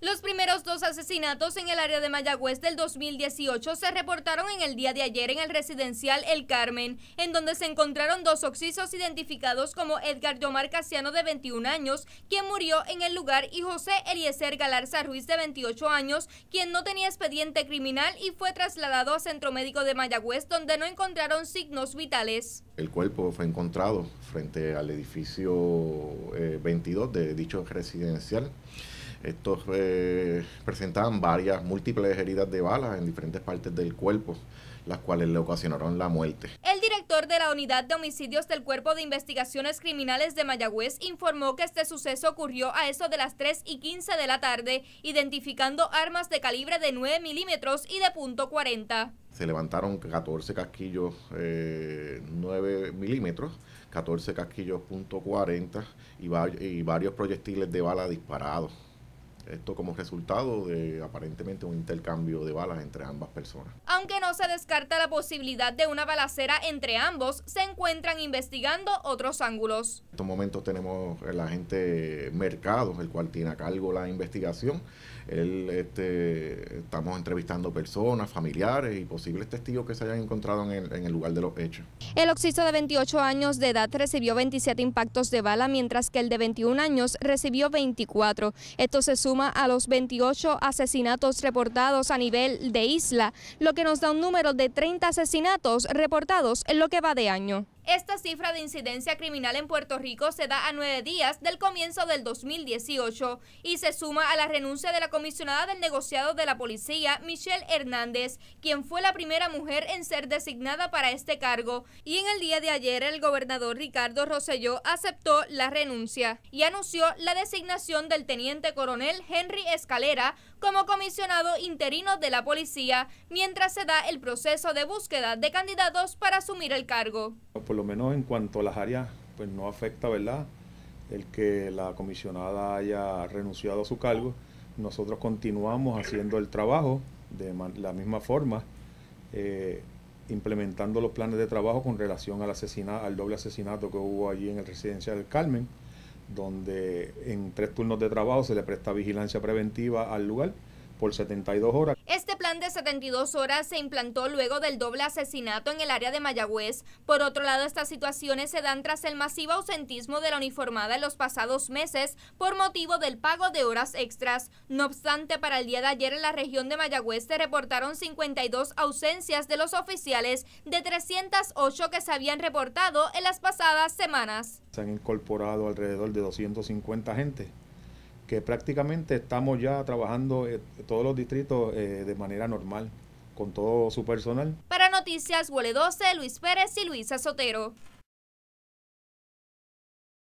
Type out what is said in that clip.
Los primeros dos asesinatos en el área de Mayagüez del 2018 se reportaron en el día de ayer en el residencial El Carmen, en donde se encontraron dos oxisos identificados como Edgar Yomar Casiano de 21 años, quien murió en el lugar, y José Eliezer Galarza Ruiz de 28 años, quien no tenía expediente criminal y fue trasladado a Centro Médico de Mayagüez, donde no encontraron signos vitales. El cuerpo fue encontrado frente al edificio 22 eh, de dicho residencial. Estos eh, presentaban varias, múltiples heridas de bala en diferentes partes del cuerpo, las cuales le ocasionaron la muerte. El director de la Unidad de Homicidios del Cuerpo de Investigaciones Criminales de Mayagüez informó que este suceso ocurrió a eso de las 3 y 15 de la tarde, identificando armas de calibre de 9 milímetros y de punto .40. Se levantaron 14 casquillos 9 eh, milímetros, 14 casquillos punto .40 y varios proyectiles de bala disparados. Esto como resultado de aparentemente un intercambio de balas entre ambas personas. Aunque no se descarta la posibilidad de una balacera entre ambos, se encuentran investigando otros ángulos estos momentos tenemos el agente Mercado, el cual tiene a cargo la investigación. Él, este, estamos entrevistando personas, familiares y posibles testigos que se hayan encontrado en el, lugar de los hechos. El oxisto de 28 años de edad recibió 27 impactos de bala, mientras que el de 21 años recibió 24. Esto se suma a los 28 asesinatos reportados a nivel de isla, lo que nos da un número de 30 asesinatos reportados en lo que va de año. Esta cifra de incidencia criminal en Puerto Rico se da a nueve días del comienzo del 2018 y se suma a la renuncia de la comisionada del negociado de la policía, Michelle Hernández, quien fue la primera mujer en ser designada para este cargo. Y en el día de ayer el gobernador Ricardo Rosselló aceptó la renuncia y anunció la designación del teniente coronel Henry Escalera como comisionado interino de la policía, mientras se da el proceso de búsqueda de candidatos para asumir el cargo lo menos en cuanto a las áreas, pues no afecta, ¿verdad? El que la comisionada haya renunciado a su cargo. Nosotros continuamos haciendo el trabajo de la misma forma, eh, implementando los planes de trabajo con relación al, al doble asesinato que hubo allí en el residencia del Carmen, donde en tres turnos de trabajo se le presta vigilancia preventiva al lugar por 72 horas. Este de 72 horas se implantó luego del doble asesinato en el área de Mayagüez. Por otro lado, estas situaciones se dan tras el masivo ausentismo de la uniformada en los pasados meses por motivo del pago de horas extras. No obstante, para el día de ayer en la región de Mayagüez se reportaron 52 ausencias de los oficiales de 308 que se habían reportado en las pasadas semanas. Se han incorporado alrededor de 250 gente que prácticamente estamos ya trabajando eh, todos los distritos eh, de manera normal con todo su personal. Para Noticias Huele 12, Luis Pérez y Luisa Sotero.